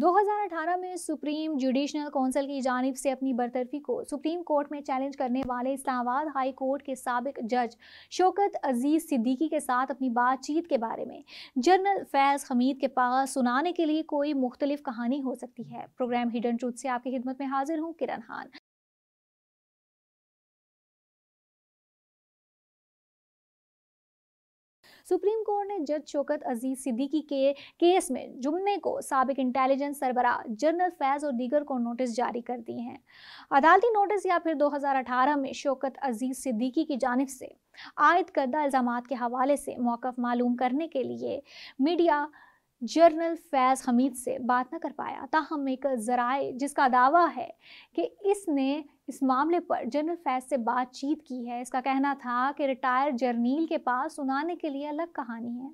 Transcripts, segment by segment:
2018 में supreme jurisdictional council की जानब से अपनी बरतरफी को सुप्रीम कोर्ट में चैलेंज करने वाले इस्लामाबाद हाई कोर्ट के सबक जज शौकत अजीज़ सिद्दीकी के साथ अपनी बातचीत के बारे में जनरल फैज़ हमीद के पास सुनाने के लिए कोई मुख्तलिफ कहानी हो सकती है प्रोग्राम हिडन ट्रूथ से आपकी खिदमत में हाजिर हूँ किरण खान सुप्रीम कोर्ट ने जज शौकत अजीज सिद्दीकी के केस में जुम्मे को सबक इंटेलिजेंस सरबरा जनरल फैज़ और दीगर को नोटिस जारी कर दिए हैं अदालती नोटिस या फिर 2018 में शौकत अजीज सिद्दीकी की जानब से आयद करदा इल्ज़ाम के हवाले से मौक़ मालूम करने के लिए मीडिया जर्नल फैज़ हमीद से बात न कर पाया ताहम एक जराए जिसका दावा है कि इसने इस मामले पर जनरल फैज़ से बातचीत की है इसका कहना था कि रिटायर जर्नील के पास सुनाने के लिए अलग कहानी है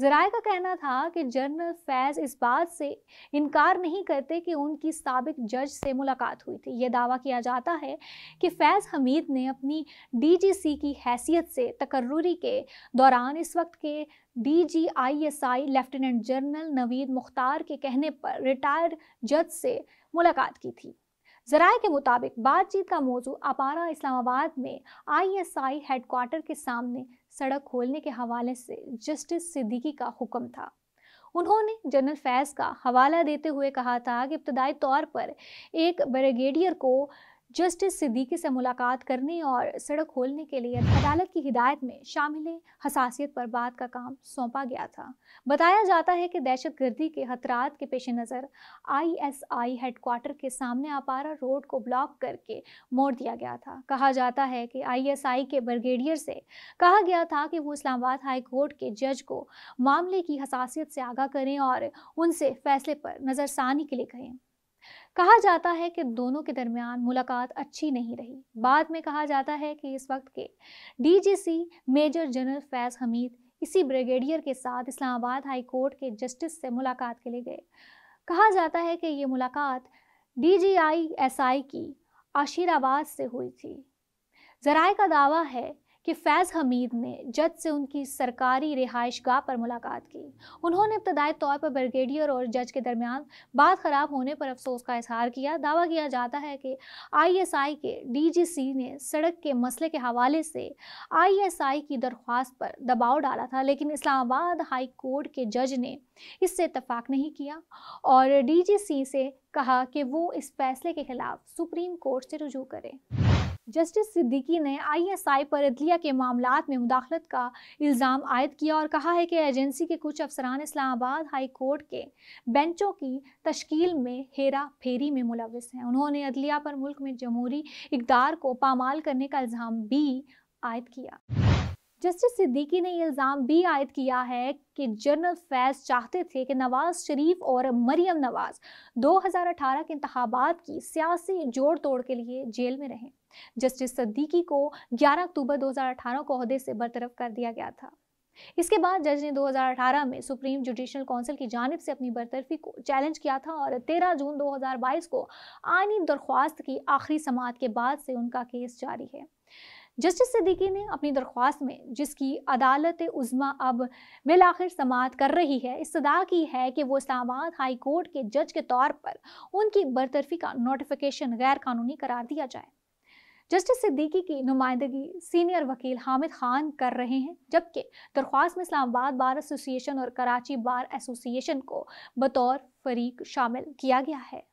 जराए का कहना था कि जनरल फैज इस बात से इनकार नहीं करते कि उनकी सबक जज से मुलाकात हुई थी यह दावा किया जाता है कि फैज़ हमीद ने अपनी डीजीसी की हैसियत से तकर्री के दौरान इस वक्त के D G I S I lieutenant general Naveed Mukhtar के कहने पर रिटायर्ड जज से मुलाकात की थी जराये के मुताबिक बातचीत का मौजू अपारा इस्लामाबाद में आईएसआई हेडक्वार्टर के सामने सड़क खोलने के हवाले से जस्टिस सिद्दीकी का हुक्म था उन्होंने जनरल फैज का हवाला देते हुए कहा था कि इब्तदाई तौर पर एक ब्रिगेडियर को जस्टिस सिद्दीकी से मुलाकात करने और सड़क खोलने के लिए अदालत की हिदायत में शामिल हसासियत पर बात का काम सौंपा गया था बताया जाता है कि दहशत गर्दी के हतरात के पेश नज़र आई एस आई हेडक्वार्टर के सामने अपारा रोड को ब्लॉक करके मोड़ दिया गया था कहा जाता है कि आई एस आई के ब्रिगेडियर से कहा गया था कि वो इस्लामाबाद हाई कोर्ट के जज को मामले की हसासियत से आगाह करें और उनसे फैसले पर नज़रसानी के लिए कहें कहा जाता है कि दोनों के दरमियान मुलाकात अच्छी नहीं रही बाद में कहा जाता है कि इस वक्त के DGC major general Faiz Hameed इसी ब्रिगेडियर के साथ इस्लामाबाद हाई कोर्ट के जस्टिस से मुलाकात के लिए गए कहा जाता है कि ये मुलाकात आई की आशीराबाद से हुई थी जराए का दावा है कि फैज़ हमीद ने जज से उनकी सरकारी रिहाइश गाह पर मुलाकात की उन्होंने इब्तदाई तौर पर ब्रिगेडियर और जज के दरमियान बात ख़राब होने पर अफसोस का इजहार किया दावा किया जाता है कि आईएसआई के डीजीसी ने सड़क के मसले के हवाले से आईएसआई की दरख्वास्त पर दबाव डाला था लेकिन इस्लामाबाद हाई कोर्ट के जज ने इससे इतफाक़ नहीं किया और सी से कहा कि वो इस फैसले के खिलाफ सुप्रीम कोर्ट से रुजू करें जस्टिस सिद्दीकी ने आईएसआई पर अदलिया के मामला में मुदाखलत का इल्ज़ाम आयद किया और कहा है कि एजेंसी के कुछ अफसरान इस्लामाबाद हाई कोर्ट के बेंचों की तश्कील में हेरा फेरी में मुलविस हैं उन्होंने अदलिया पर मुल्क में जमहूरी इकदार को पामाल करने का इल्ज़ाम भी आयद किया जस्टिस सिद्दीकी ने यह इल्ज़ाम भी आयद किया है कि जनरल फैज चाहते थे कि नवाज शरीफ और मरियम नवाज 2018 के इंतबात की सियासी जोड़ तोड़ के लिए जेल में रहें जस्टिस सिद्दीकी को 11 अक्टूबर 2018 को अहदे से बरतरफ कर दिया गया था इसके बाद जज ने 2018 में सुप्रीम जुडिशल काउंसिल की जानब से अपनी बरतरफी को चैलेंज किया था और 13 जून 2022 को आनी दरख्वास्त की आखिरी समात के बाद से उनका केस जारी है जस्टिस सिद्दीकी ने अपनी दरख्वास्त में जिसकी अदालत उज़मा अब बिल आखिर समात कर रही है इस्तः की है कि वो इस्लामाबाद हाई कोर्ट के जज के तौर पर उनकी बरतरफी का नोटिफिकेशन गैर कानूनी करार दिया जाए जस्टिस सिद्दीकी की नुमाइंदगी सीनियर वकील हामिद खान कर रहे हैं जबकि दरख्वास्त में इस्लामाबाद बार एसोसिएशन और कराची बार एसोसिएशन को बतौर फरीक शामिल किया गया है